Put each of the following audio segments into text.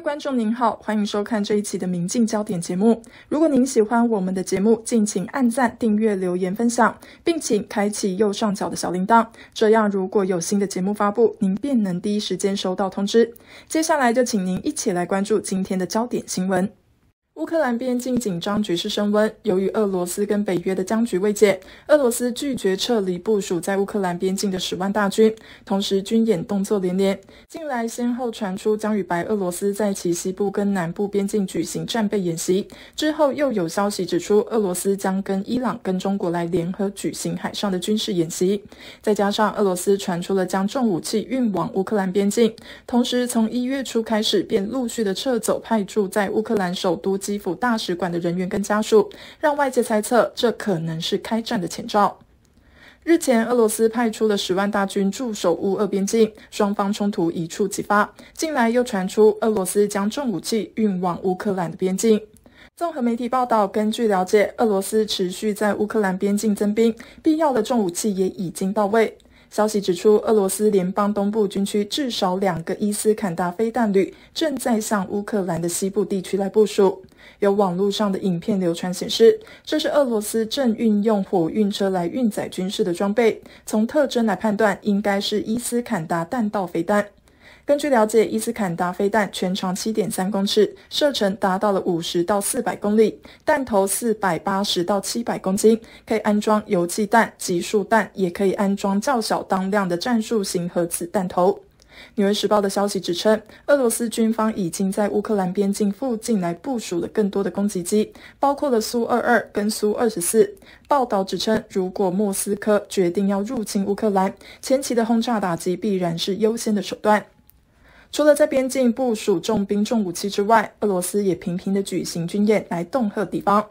观众您好，欢迎收看这一期的《明镜焦点》节目。如果您喜欢我们的节目，敬请按赞、订阅、留言、分享，并请开启右上角的小铃铛，这样如果有新的节目发布，您便能第一时间收到通知。接下来就请您一起来关注今天的焦点新闻。乌克兰边境紧张局势升温，由于俄罗斯跟北约的僵局未解，俄罗斯拒绝撤离部署在乌克兰边境的十万大军，同时军演动作连连。近来先后传出将与白俄罗斯在其西部跟南部边境举行战备演习，之后又有消息指出，俄罗斯将跟伊朗跟中国来联合举行海上的军事演习，再加上俄罗斯传出了将重武器运往乌克兰边境，同时从一月初开始便陆续的撤走派驻在乌克兰首都。基辅大使馆的人员跟家属，让外界猜测这可能是开战的前兆。日前，俄罗斯派出了十万大军驻守乌俄边境，双方冲突一触即发。近来又传出俄罗斯将重武器运往乌克兰的边境。综合媒体报道，根据了解，俄罗斯持续在乌克兰边境增兵，必要的重武器也已经到位。消息指出，俄罗斯联邦东部军区至少两个伊斯坎达飞弹旅正在向乌克兰的西部地区来部署。有网络上的影片流传显示，这是俄罗斯正运用火运车来运载军事的装备。从特征来判断，应该是伊斯坎达弹道飞弹。根据了解，伊斯坎达飞弹全长七点三公尺，射程达到了五十到四百公里，弹头四百八十到七百公斤，可以安装油气弹、集束弹，也可以安装较小当量的战术型核子弹头。《纽约时报》的消息指称，俄罗斯军方已经在乌克兰边境附近来部署了更多的攻击机，包括了苏二二跟苏二十四。报道指称，如果莫斯科决定要入侵乌克兰，前期的轰炸打击必然是优先的手段。除了在边境部署重兵重武器之外，俄罗斯也频频的举行军演来恫吓敌方。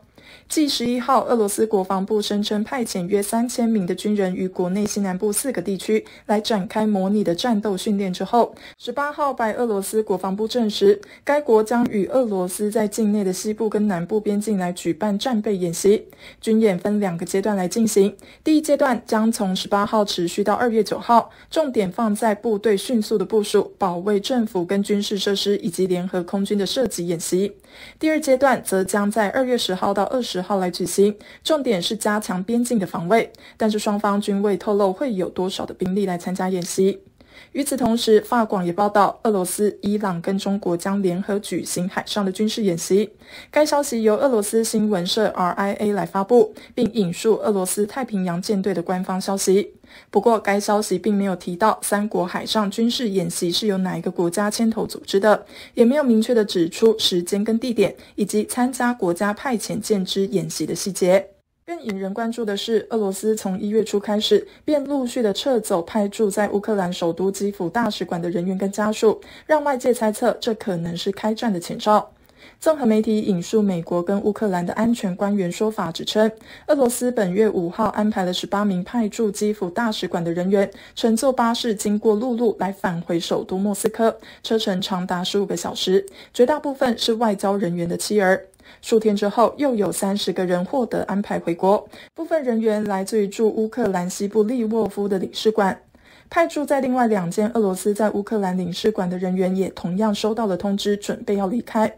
继十一号，俄罗斯国防部声称派遣约三千名的军人于国内西南部四个地区来展开模拟的战斗训练之后，十八号，白俄罗斯国防部证实，该国将与俄罗斯在境内的西部跟南部边境来举办战备演习。军演分两个阶段来进行，第一阶段将从十八号持续到二月九号，重点放在部队迅速的部署、保卫政府跟军事设施以及联合空军的射击演习。第二阶段则将在二月十号到二十。十号来举行，重点是加强边境的防卫，但是双方均未透露会有多少的兵力来参加演习。与此同时，法广也报道，俄罗斯、伊朗跟中国将联合举行海上的军事演习。该消息由俄罗斯新闻社 RIA 来发布，并引述俄罗斯太平洋舰队的官方消息。不过，该消息并没有提到三国海上军事演习是由哪一个国家牵头组织的，也没有明确的指出时间跟地点，以及参加国家派遣舰只演习的细节。更引人关注的是，俄罗斯从一月初开始便陆续的撤走派驻在乌克兰首都基辅大使馆的人员跟家属，让外界猜测这可能是开战的前兆。综合媒体引述美国跟乌克兰的安全官员说法，指称俄罗斯本月五号安排了十八名派驻基辅大使馆的人员乘坐巴士，经过陆路来返回首都莫斯科，车程长达十五个小时，绝大部分是外交人员的妻儿。数天之后，又有三十个人获得安排回国。部分人员来自于驻乌克兰西部利沃夫的领事馆，派驻在另外两间俄罗斯在乌克兰领事馆的人员也同样收到了通知，准备要离开。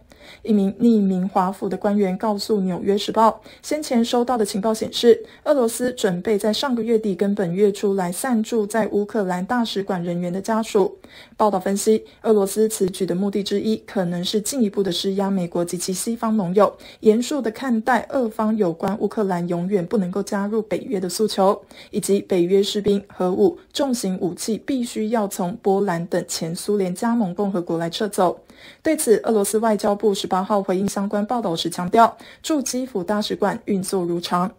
一名匿名华府的官员告诉《纽约时报》，先前收到的情报显示，俄罗斯准备在上个月底跟本月初来赞助在乌克兰大使馆人员的家属。报道分析，俄罗斯此举的目的之一，可能是进一步的施压美国及其西方盟友，严肃的看待俄方有关乌克兰永远不能够加入北约的诉求，以及北约士兵、核武、重型武器必须要从波兰等前苏联加盟共和国来撤走。对此，俄罗斯外交部。十八号回应相关报道时强调，驻基辅大使馆运作如常。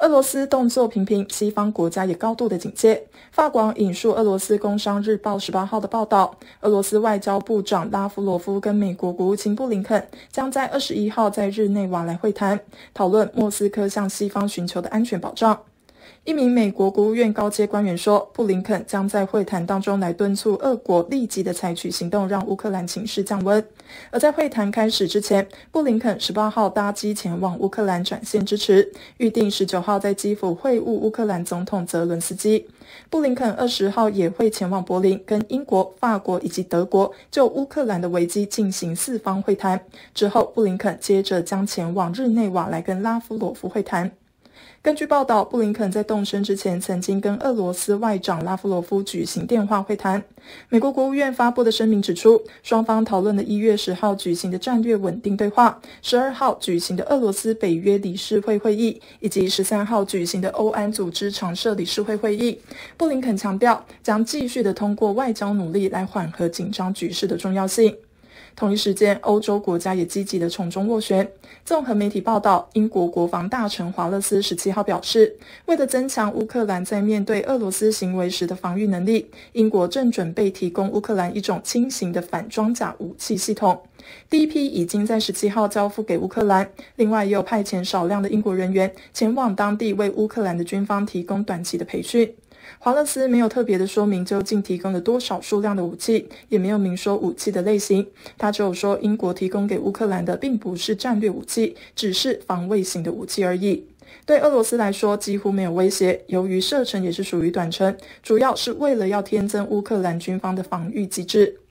俄罗斯动作频频，西方国家也高度的警戒。法广引述俄罗斯工商日报十八号的报道，俄罗斯外交部长拉夫罗夫跟美国国务卿布林肯将在二十一号在日内瓦来会谈，讨论莫斯科向西方寻求的安全保障。一名美国国务院高阶官员说，布林肯将在会谈当中来敦促俄国立即的采取行动，让乌克兰情势降温。而在会谈开始之前，布林肯十八号搭机前往乌克兰展现支持，预定十九号在基辅会晤乌克兰总统泽伦斯基。布林肯二十号也会前往柏林，跟英国、法国以及德国就乌克兰的危机进行四方会谈。之后，布林肯接着将前往日内瓦来跟拉夫罗夫会谈。根据报道，布林肯在动身之前曾经跟俄罗斯外长拉夫罗夫举行电话会谈。美国国务院发布的声明指出，双方讨论的一月十号举行的战略稳定对话，十二号举行的俄罗斯北约理事会会议，以及十三号举行的欧安组织常设理事会会议。布林肯强调，将继续的通过外交努力来缓和紧张局势的重要性。同一时间，欧洲国家也积极的从中斡旋。综合媒体报道，英国国防大臣华勒斯十七号表示，为了增强乌克兰在面对俄罗斯行为时的防御能力，英国正准备提供乌克兰一种轻型的反装甲武器系统。第一批已经在十七号交付给乌克兰，另外也有派遣少量的英国人员前往当地为乌克兰的军方提供短期的培训。华勒斯没有特别的说明究竟提供了多少数量的武器，也没有明说武器的类型。他只有说，英国提供给乌克兰的并不是战略武器，只是防卫型的武器而已。对俄罗斯来说几乎没有威胁，由于射程也是属于短程，主要是为了要添增乌克兰军方的防御机制。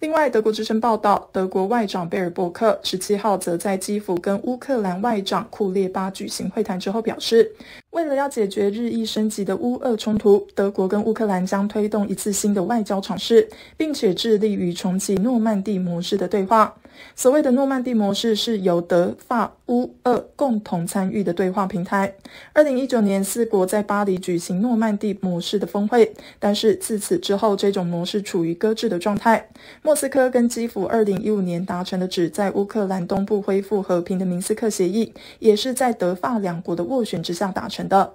另外，德国之声报道，德国外长贝尔伯克十七号则在基辅跟乌克兰外长库列巴举行会谈之后表示，为了要解决日益升级的乌俄冲突，德国跟乌克兰将推动一次新的外交尝试，并且致力于重启诺曼底模式的对话。所谓的诺曼底模式是由德、法、乌、俄共同参与的对话平台。二零一九年，四国在巴黎举行诺曼底模式的峰会，但是自此之后，这种模式处于搁置的状态。莫斯科跟基辅二零一五年达成的旨在乌克兰东部恢复和平的明斯克协议，也是在德、法两国的斡旋之下达成的。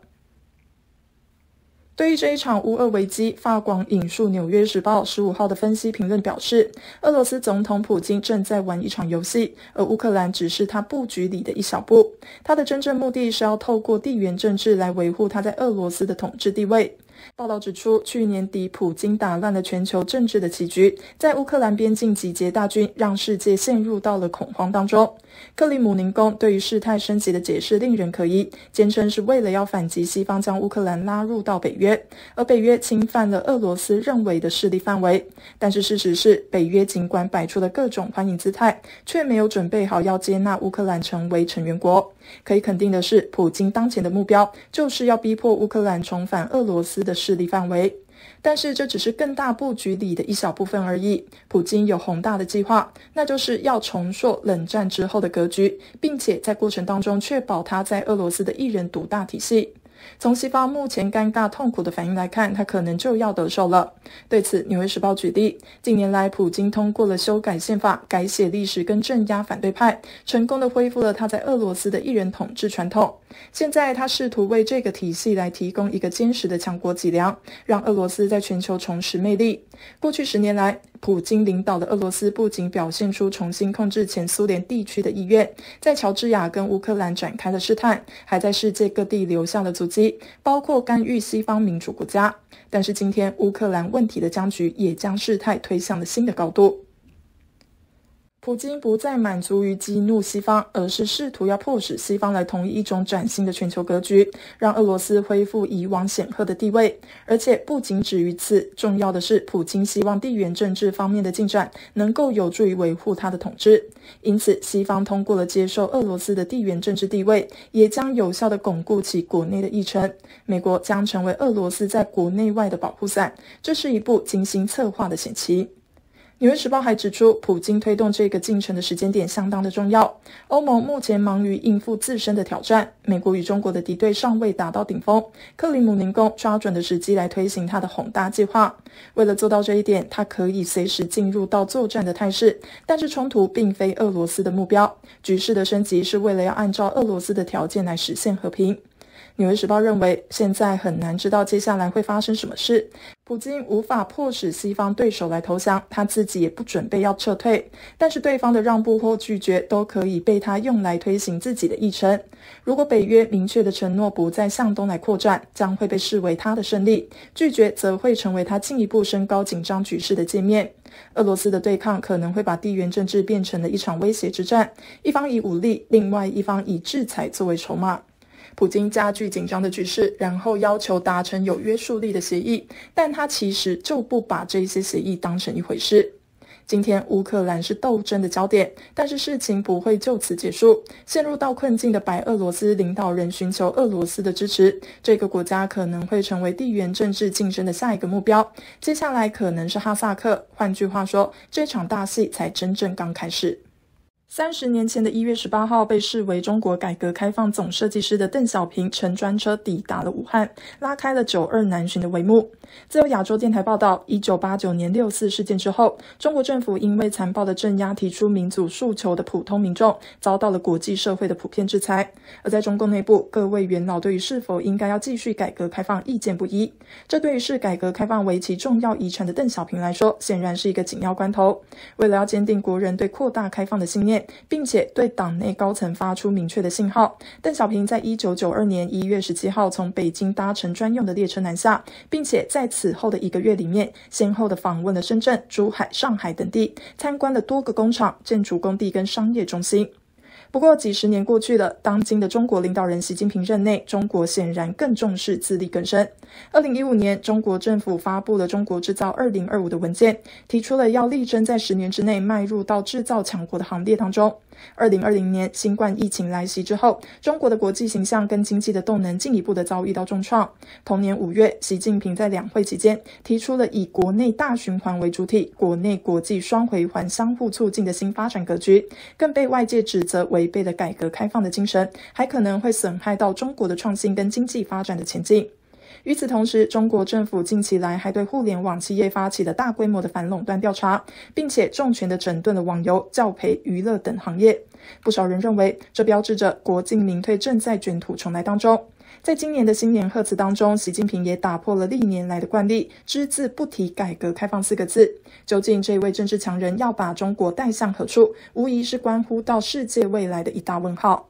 对于这一场乌俄危机，法广引述《纽约时报》十五号的分析评论表示，俄罗斯总统普京正在玩一场游戏，而乌克兰只是他布局里的一小步。他的真正目的是要透过地缘政治来维护他在俄罗斯的统治地位。报道指出，去年底普京打乱了全球政治的棋局，在乌克兰边境集结大军，让世界陷入到了恐慌当中。克里姆林宫对于事态升级的解释令人可疑，坚称是为了要反击西方将乌克兰拉入到北约，而北约侵犯了俄罗斯认为的势力范围。但是事实是，北约尽管摆出了各种欢迎姿态，却没有准备好要接纳乌克兰成为成员国。可以肯定的是，普京当前的目标就是要逼迫乌克兰重返俄罗斯的势力范围。但是这只是更大布局里的一小部分而已。普京有宏大的计划，那就是要重塑冷战之后的格局，并且在过程当中确保他在俄罗斯的一人独大体系。从西方目前尴尬痛苦的反应来看，他可能就要得手了。对此，《纽约时报》举例，近年来，普京通过了修改宪法、改写历史跟镇压反对派，成功的恢复了他在俄罗斯的一人统治传统。现在，他试图为这个体系来提供一个坚实的强国脊梁，让俄罗斯在全球重拾魅力。过去十年来，普京领导的俄罗斯不仅表现出重新控制前苏联地区的意愿，在乔治亚跟乌克兰展开了试探，还在世界各地留下了足。迹。包括干预西方民主国家，但是今天乌克兰问题的僵局也将事态推向了新的高度。普京不再满足于激怒西方，而是试图要迫使西方来同意一种崭新的全球格局，让俄罗斯恢复以往显赫的地位。而且不仅止于此，重要的是，普京希望地缘政治方面的进展能够有助于维护他的统治。因此，西方通过了接受俄罗斯的地缘政治地位，也将有效地巩固其国内的议程。美国将成为俄罗斯在国内外的保护伞，这是一部精心策划的险棋。《纽约时报》还指出，普京推动这个进程的时间点相当的重要。欧盟目前忙于应付自身的挑战，美国与中国的敌对尚未达到顶峰。克里姆林宫抓准的时机来推行他的宏大计划。为了做到这一点，他可以随时进入到作战的态势。但是，冲突并非俄罗斯的目标。局势的升级是为了要按照俄罗斯的条件来实现和平。《纽约时报》认为，现在很难知道接下来会发生什么事。普京无法迫使西方对手来投降，他自己也不准备要撤退。但是对方的让步或拒绝都可以被他用来推行自己的议程。如果北约明确的承诺不再向东来扩展，将会被视为他的胜利；拒绝则会成为他进一步升高紧张局势的界面。俄罗斯的对抗可能会把地缘政治变成了一场威胁之战，一方以武力，另外一方以制裁作为筹码。普京加剧紧张的局势，然后要求达成有约束力的协议，但他其实就不把这些协议当成一回事。今天乌克兰是斗争的焦点，但是事情不会就此结束。陷入到困境的白俄罗斯领导人寻求俄罗斯的支持，这个国家可能会成为地缘政治竞争的下一个目标。接下来可能是哈萨克，换句话说，这场大戏才真正刚开始。三十年前的一月十八号，被视为中国改革开放总设计师的邓小平乘专车抵达了武汉，拉开了“九二南巡”的帷幕。自由亚洲电台报道，一九八九年六四事件之后，中国政府因为残暴的镇压提出民主诉求的普通民众，遭到了国际社会的普遍制裁。而在中共内部，各位元老对于是否应该要继续改革开放意见不一。这对于视改革开放为其重要遗产的邓小平来说，显然是一个紧要关头。为了要坚定国人对扩大开放的信念。并且对党内高层发出明确的信号。邓小平在一九九二年一月十七号从北京搭乘专用的列车南下，并且在此后的一个月里面，先后的访问了深圳、珠海、上海等地，参观了多个工厂、建筑工地跟商业中心。不过几十年过去了，当今的中国领导人习近平任内，中国显然更重视自力更生。二零一五年，中国政府发布了《中国制造二零二五》的文件，提出了要力争在十年之内迈入到制造强国的行列当中。二零二零年新冠疫情来袭之后，中国的国际形象跟经济的动能进一步的遭遇到重创。同年五月，习近平在两会期间提出了以国内大循环为主体、国内国际双回环相互促进的新发展格局，更被外界指责违背了改革开放的精神，还可能会损害到中国的创新跟经济发展的前进。与此同时，中国政府近期来还对互联网企业发起了大规模的反垄断调查，并且重拳的整顿了网游、教培、娱乐等行业。不少人认为，这标志着国进民退正在卷土重来当中。在今年的新年贺词当中，习近平也打破了历年来的惯例，只字不提改革开放四个字。究竟这位政治强人要把中国带向何处，无疑是关乎到世界未来的一大问号。